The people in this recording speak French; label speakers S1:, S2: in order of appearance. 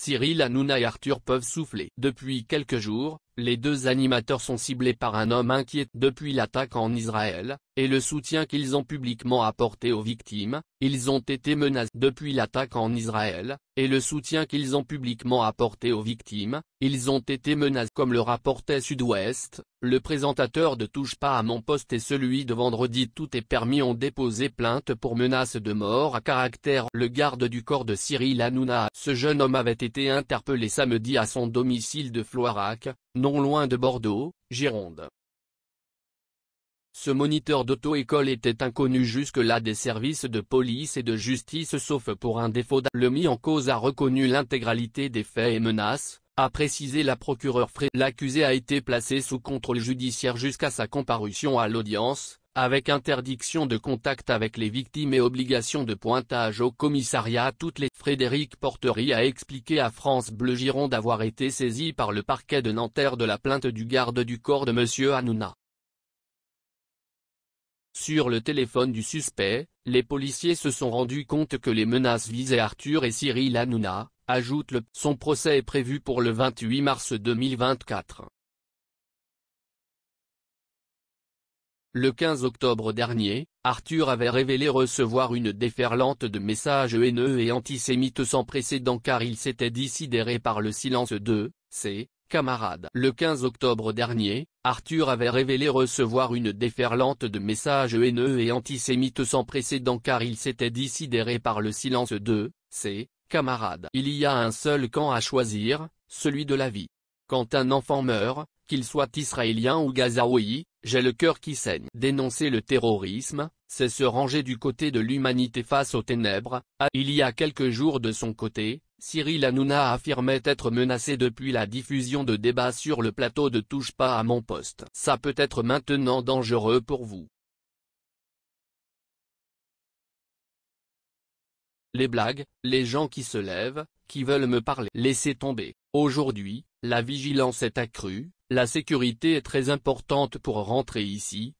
S1: Cyril Hanouna et Arthur peuvent souffler. Depuis quelques jours, les deux animateurs sont ciblés par un homme inquiet depuis l'attaque en Israël, et le soutien qu'ils ont publiquement apporté aux victimes, ils ont été menacés depuis l'attaque en Israël, et le soutien qu'ils ont publiquement apporté aux victimes, ils ont été menacés comme le rapportait Sud-Ouest, le présentateur de Touche pas à mon poste et celui de vendredi Tout est permis ont déposé plainte pour menace de mort à caractère. Le garde du corps de Cyril Hanouna Ce jeune homme avait été interpellé samedi à son domicile de Floirac, non loin de Bordeaux, Gironde. Ce moniteur d'auto-école était inconnu jusque-là des services de police et de justice sauf pour un défaut Le mis en cause a reconnu l'intégralité des faits et menaces, a précisé la procureure Frey. L'accusé a été placé sous contrôle judiciaire jusqu'à sa comparution à l'audience, avec interdiction de contact avec les victimes et obligation de pointage au commissariat toutes les Frédéric Porterie a expliqué à France Bleu Giron d'avoir été saisi par le parquet de Nanterre de la plainte du garde du corps de M. Hanouna. Sur le téléphone du suspect, les policiers se sont rendus compte que les menaces visaient Arthur et Cyril Hanouna, ajoute le. Son procès est prévu pour le 28 mars 2024. Le 15 octobre dernier, Arthur avait révélé recevoir une déferlante de messages haineux et antisémites sans précédent car il s'était dissidéré par le silence de ses camarades. Le 15 octobre dernier, Arthur avait révélé recevoir une déferlante de messages haineux et antisémites sans précédent car il s'était dissidéré par le silence de ses camarades. Il y a un seul camp à choisir, celui de la vie. Quand un enfant meurt, qu'il soit israélien ou gazaoui, j'ai le cœur qui saigne. Dénoncer le terrorisme, c'est se ranger du côté de l'humanité face aux ténèbres. Ah, il y a quelques jours de son côté, Cyril Hanouna affirmait être menacé depuis la diffusion de débats sur le plateau de Touche pas à mon poste. Ça peut être maintenant dangereux pour vous. Les blagues, les gens qui se lèvent, qui veulent me parler. Laissez tomber. Aujourd'hui, la vigilance est accrue, la sécurité est très importante pour rentrer ici,